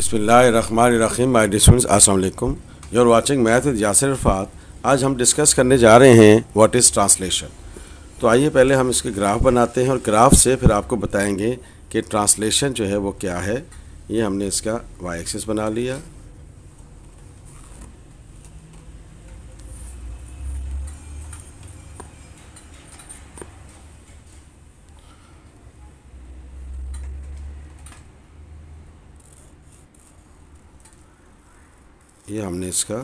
बिस्मिल्लाम my dear students अस्सलाम वालेकुम you are watching math with Yasir Rafat आज हम डिस्कस करने जा रहे हैं व्हाट इज़ ट्रांसलेशन तो आइए पहले हम इसके ग्राफ बनाते हैं और ग्राफ से फिर आपको बताएंगे कि ट्रांसलेशन जो है वो क्या है ये हमने इसका वाई एक्सिस बना लिया ये हमने इसका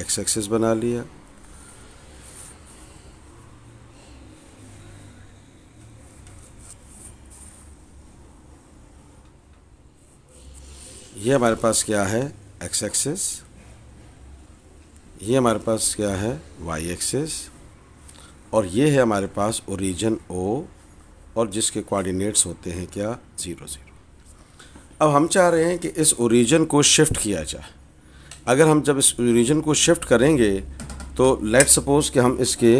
एक्स एक्सेस बना लिया ये हमारे पास क्या है एक्स एक्सेस ये हमारे पास क्या है वाई एक्सेस और ये है हमारे पास ओरिजन ओ और जिसके कोऑर्डिनेट्स होते हैं क्या ज़ीरो ज़ीरो अब हम चाह रहे हैं कि इस ओरिजन को शिफ्ट किया जाए अगर हम जब इस रीजन को शिफ्ट करेंगे तो लेट सपोज़ कि हम इसके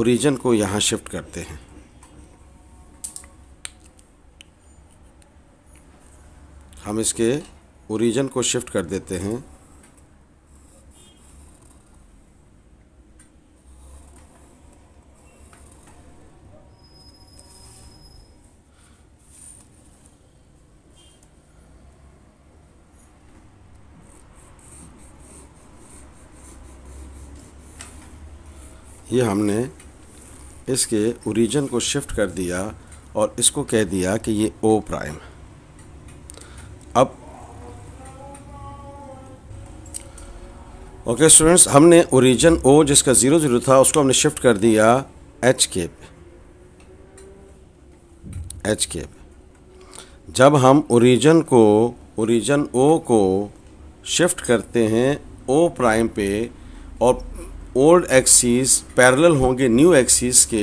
ओरिजिन को यहाँ शिफ्ट करते हैं हम इसके ओरिजिन को शिफ्ट कर देते हैं ये हमने इसके ओरिजिन को शिफ्ट कर दिया और इसको कह दिया कि ये ओ प्राइम अब ओके okay, स्टूडेंट्स हमने ओरिजिन ओ जिसका ज़ीरो ज़ीरो था उसको हमने शिफ्ट कर दिया एच के पे एच के पे जब हम ओरिजिन को ओरिजिन ओ को शिफ्ट करते हैं ओ प्राइम पे और ओल्ड एक्सीज पैरल होंगे न्यू एक्सीज के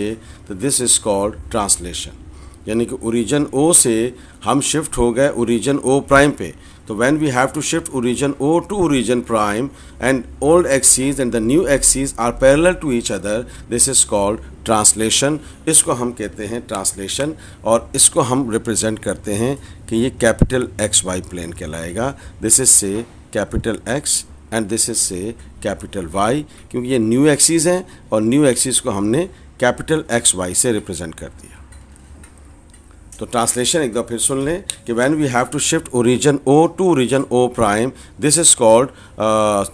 तो दिस इज कॉल्ड ट्रांसलेशन यानी कि ओरिजन ओ से हम शिफ्ट हो गए ओरिजन ओ प्राइम पे तो when we have to shift origin O to origin prime and old axes and the new axes are parallel to each other this is called translation इसको हम कहते हैं ट्रांसलेशन और इसको हम रिप्रेजेंट करते हैं कि ये कैपिटल एक्स वाई प्लेन कहलाएगा this is say capital X and this is say capital Y क्योंकि ये न्यू एक्सीज हैं और न्यू एक्सीज को हमने कैपिटल एक्स वाई से रिप्रेजेंट कर दिया तो ट्रांसलेशन एक बार फिर सुन लें कि when we have to shift origin O to region O prime this is called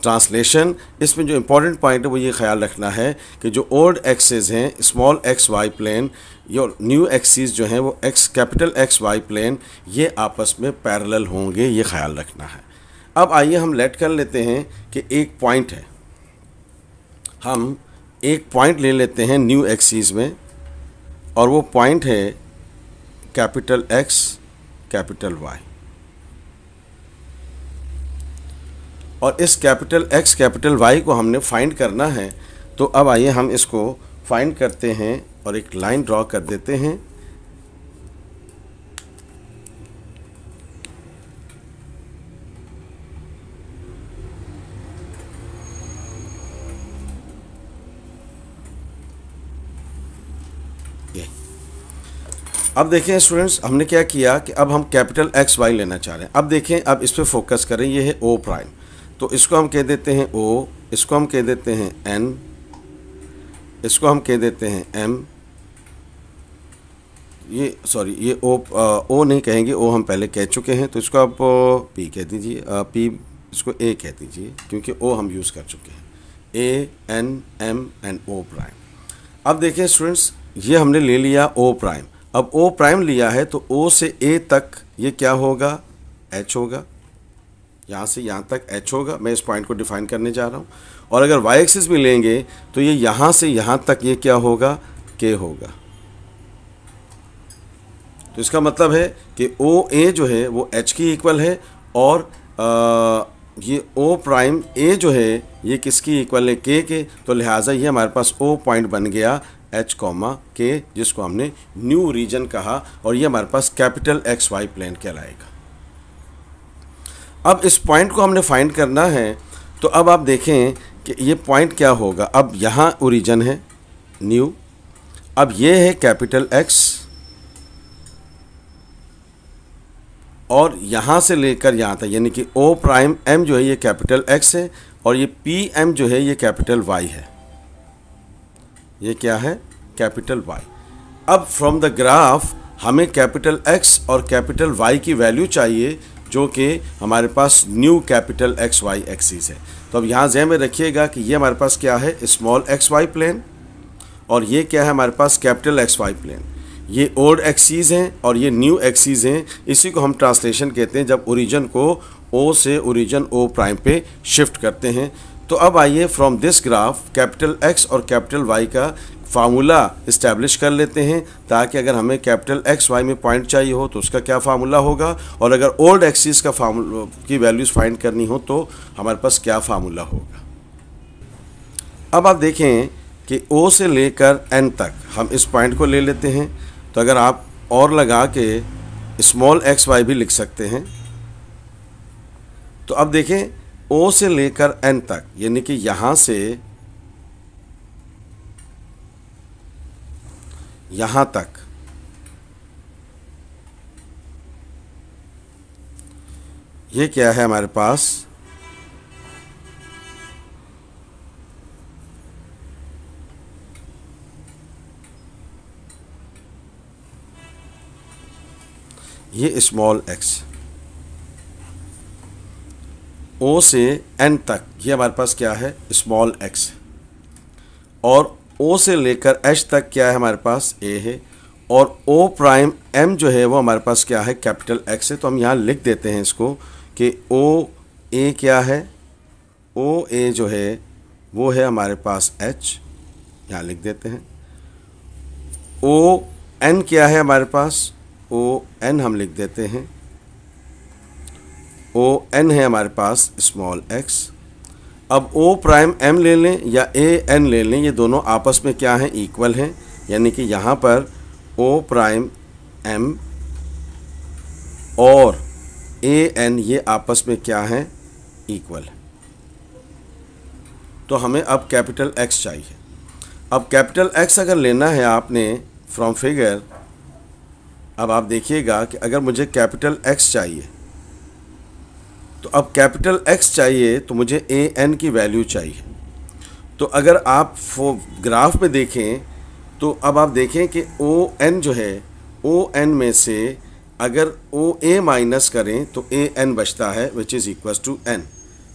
translation इसमें जो इम्पोर्टेंट पॉइंट है वो ये ख्याल रखना है कि जो ओल्ड एक्सेज हैं स्मॉल एक्स वाई प्लेन या न्यू एक्सीज जो हैं वो X capital X Y plane ये आपस में पैरेलल होंगे ये ख्याल रखना है अब आइए हम लेट कर लेते हैं कि एक पॉइंट है हम एक पॉइंट ले लेते हैं न्यू एक्सीज में और वो पॉइंट है कैपिटल एक्स कैपिटल वाई और इस कैपिटल एक्स कैपिटल वाई को हमने फाइंड करना है तो अब आइए हम इसको फाइंड करते हैं और एक लाइन ड्रॉ कर देते हैं अब देखें स्टूडेंट्स हमने क्या किया कि अब हम कैपिटल एक्स वाई लेना चाह रहे हैं अब देखें अब इस पर फोकस करें ये है ओ प्राइम तो इसको हम कह देते हैं ओ इसको हम कह देते हैं एन इसको हम कह देते हैं एम ये सॉरी ये ओ ओ uh, नहीं कहेंगे ओ हम पहले कह चुके हैं तो इसको आप पी uh, कह दीजिए पी uh, इसको ए कह दीजिए क्योंकि ओ हम यूज़ कर चुके हैं A N M and O prime अब देखें स्टूडेंट्स ये हमने ले लिया ओ प्राइम अब ओ प्राइम लिया है तो ओ से ए तक ये क्या होगा एच होगा यहाँ से यहाँ तक एच होगा मैं इस पॉइंट को डिफाइन करने जा रहा हूँ और अगर वाई एक्सिस भी लेंगे तो ये यहाँ से यहाँ तक ये क्या होगा के होगा तो इसका मतलब है कि ओ ए जो है वो एच की इक्वल है और आ, ये ओ प्राइम ए जो है ये किसकी इक्वल है के के तो लिहाजा ये हमारे पास ओ पॉइंट बन गया एच कॉमा के जिसको हमने न्यू रीजन कहा और ये हमारे पास कैपिटल एक्स वाई प्लेन कहलाएगा अब इस पॉइंट को हमने फाइंड करना है तो अब आप देखें कि ये पॉइंट क्या होगा अब यहाँ ओरिजन है न्यू अब ये है कैपिटल एक्स और यहाँ से लेकर यहाँ तक यानी कि ओ प्राइम एम जो है ये कैपिटल एक्स है और ये पी एम जो है ये कैपिटल वाई है ये क्या है कैपिटल वाई अब फ्रॉम द ग्राफ हमें कैपिटल एक्स और कैपिटल वाई की वैल्यू चाहिए जो कि हमारे पास new capital X Y axes है तो अब यहाँ जहन में रखिएगा कि ये हमारे पास क्या है स्मॉल एक्स वाई प्लेन और ये क्या है हमारे पास कैपिटल एक्स वाई प्लेन ये ओल्ड एक्सीज हैं और ये न्यू एक्सीज हैं इसी को हम ट्रांसलेशन कहते हैं जब ओरिजन को ओ से ओरिजन ओ प्राइम पे शिफ्ट करते हैं तो अब आइए from this graph capital X और कैपिटल वाई का फार्मूला इस्टेब्लिश कर लेते हैं ताकि अगर हमें कैपिटल एक्स वाई में पॉइंट चाहिए हो तो उसका क्या फार्मूला होगा और अगर ओल्ड एक्सिस का फार्मूला की वैल्यूज़ फाइंड करनी हो तो हमारे पास क्या फार्मूला होगा अब आप देखें कि ओ से लेकर एन तक हम इस पॉइंट को ले लेते हैं तो अगर आप और लगा के स्मॉल एक्स वाई भी लिख सकते हैं तो अब देखें ओ से लेकर एन तक यानी कि यहां से यहां तक ये क्या है हमारे पास ये स्मॉल एक्स ओ से एन तक ये हमारे पास क्या है स्मॉल एक्स और ओ से लेकर एच तक क्या है हमारे पास ए है और ओ प्राइम एम जो है वो हमारे पास क्या है कैपिटल एक्स है तो हम यहाँ लिख देते हैं इसको कि ओ ए क्या है ओ ए जो है वो है हमारे पास एच यहाँ लिख देते हैं ओ एन क्या है हमारे पास ओ एन हम लिख देते हैं ओ एन है हमारे पास स्मॉल एक्स अब ओ प्राइम एम ले लें या ए एन ले लें ये दोनों आपस में क्या हैं इक्वल हैं यानी कि यहाँ पर ओ प्राइम एम और ए एन ये आपस में क्या हैं इक्वल है तो हमें अब कैपिटल एक्स चाहिए अब कैपिटल एक्स अगर लेना है आपने फ्रॉम फिगर अब आप देखिएगा कि अगर मुझे कैपिटल एक्स चाहिए तो अब कैपिटल एक्स चाहिए तो मुझे ए एन की वैल्यू चाहिए तो अगर आप ग्राफ में देखें तो अब आप देखें कि ओ एन जो है ओ एन में से अगर ओ ए माइनस करें तो ए एन बचता है which is equal to N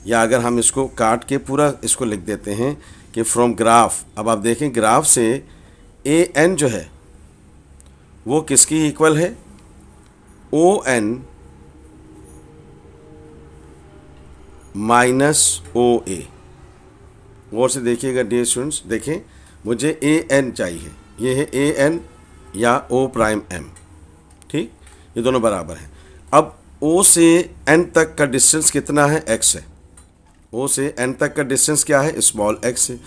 या अगर हम इसको काट के पूरा इसको लिख देते हैं कि फ्रॉम ग्राफ अब आप देखें ग्राफ से ए एन जो है वो किसकी इक्वल है ओ एन माइनस ओ ए गौर से देखिएगा डे स्टूडेंट्स देखें मुझे ए एन चाहिए ये है ए एन या ओ प्राइम एम ठीक ये दोनों बराबर हैं अब ओ से एन तक का डिस्टेंस कितना है एक्स है ओ से एन तक का डिस्टेंस क्या है स्मॉल एक्स है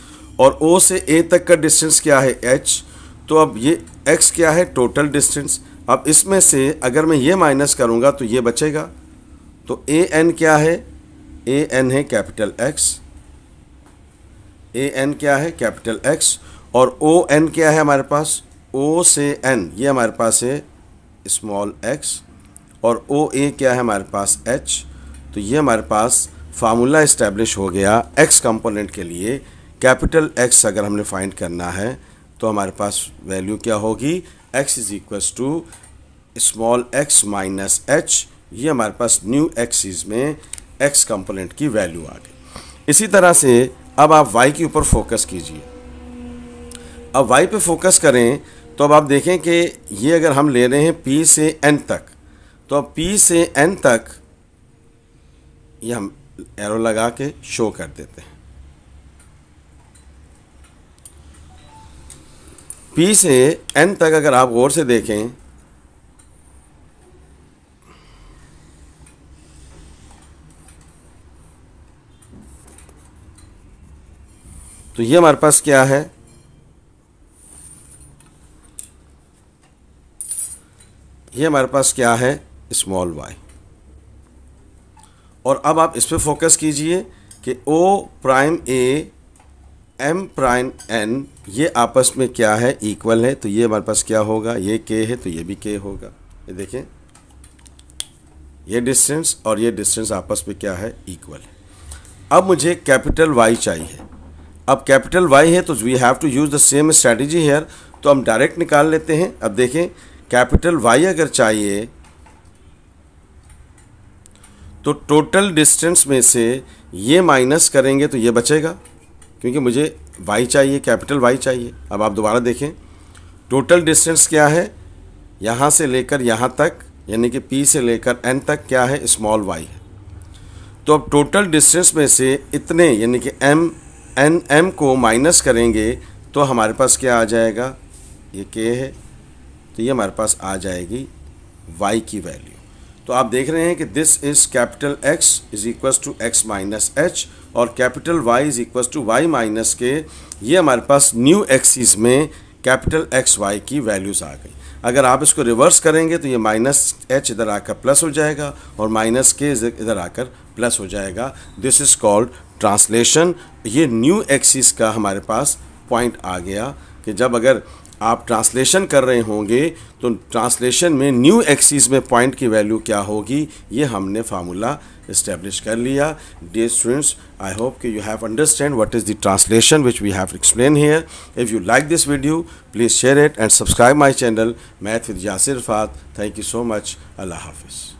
और ओ से ए तक का डिस्टेंस क्या है एच तो अब ये एक्स क्या है टोटल डिस्टेंस अब इसमें से अगर मैं ये माइनस करूँगा तो ये बचेगा तो ए एन क्या है ए एन है कैपिटल एक्स ए एन क्या है कैपिटल एक्स और ओ एन क्या है हमारे पास ओ से एन ये हमारे पास है स्मॉल एक्स और ओ ए क्या है हमारे पास एच तो ये हमारे पास फार्मूला इस्टेब्लिश हो गया एक्स कंपोनेंट के लिए कैपिटल एक्स अगर हमने फाइंड करना है तो हमारे पास वैल्यू क्या होगी X is equals to small X minus H ये हमारे पास न्यू एक्सिस में एक्स कंपोनेंट की वैल्यू आ गई इसी तरह से अब आप वाई के ऊपर फोकस कीजिए अब वाई पे फोकस करें तो अब आप देखें कि ये अगर हम ले रहे हैं पी से एन तक तो अब पी से एन तक ये हम एरो लगा के शो कर देते हैं पी से एन तक अगर आप गौर से देखें तो ये हमारे पास क्या है ये हमारे पास क्या है स्मॉल वाई और अब आप इस पर फोकस कीजिए कि O prime A M prime N ये आपस में क्या है इक्वल है तो ये हमारे पास क्या होगा ये के है तो ये भी के होगा ये देखें ये डिस्टेंस और ये डिस्टेंस आपस में क्या है इक्वल है अब मुझे कैपिटल वाई चाहिए अब कैपिटल वाई है तो we have to use the same strategy here तो हम डायरेक्ट निकाल लेते हैं अब देखें कैपिटल वाई अगर चाहिए तो टोटल डिस्टेंस में से ये माइनस करेंगे तो ये बचेगा क्योंकि मुझे वाई चाहिए कैपिटल वाई चाहिए अब आप दोबारा देखें टोटल डिस्टेंस क्या है यहाँ से लेकर यहाँ तक यानी कि पी से लेकर एन तक क्या है स्मॉल वाई है तो अब टोटल डिस्टेंस में से इतने यानी कि एम एन एम को माइनस करेंगे तो हमारे पास क्या आ जाएगा ये के है तो ये हमारे पास आ जाएगी वाई की वैल्यू तो आप देख रहे हैं कि this is capital X is equal to X minus H और capital Y is equal to Y minus K ये हमारे पास न्यू एक्सिस में कैपिटल एक्स वाई की वैल्यूज़ आ गई अगर आप इसको रिवर्स करेंगे तो ये माइनस एच इधर आकर प्लस हो जाएगा और माइनस के इधर आकर प्लस हो जाएगा दिस इज़ कॉल्ड ट्रांसलेशन ये न्यू एक्सिस का हमारे पास पॉइंट आ गया कि जब अगर आप ट्रांसलेशन कर रहे होंगे तो ट्रांसलेशन में न्यू एक्सिस में पॉइंट की वैल्यू क्या होगी ये हमने फार्मूला इस्टेब्लिश कर लिया डियर स्टूडेंट्स आई होप कि you have understand what is the translation which we have explain here if you like this video please share it and subscribe my channel math with Yasir फात thank you so much अल्लाह हाफिज़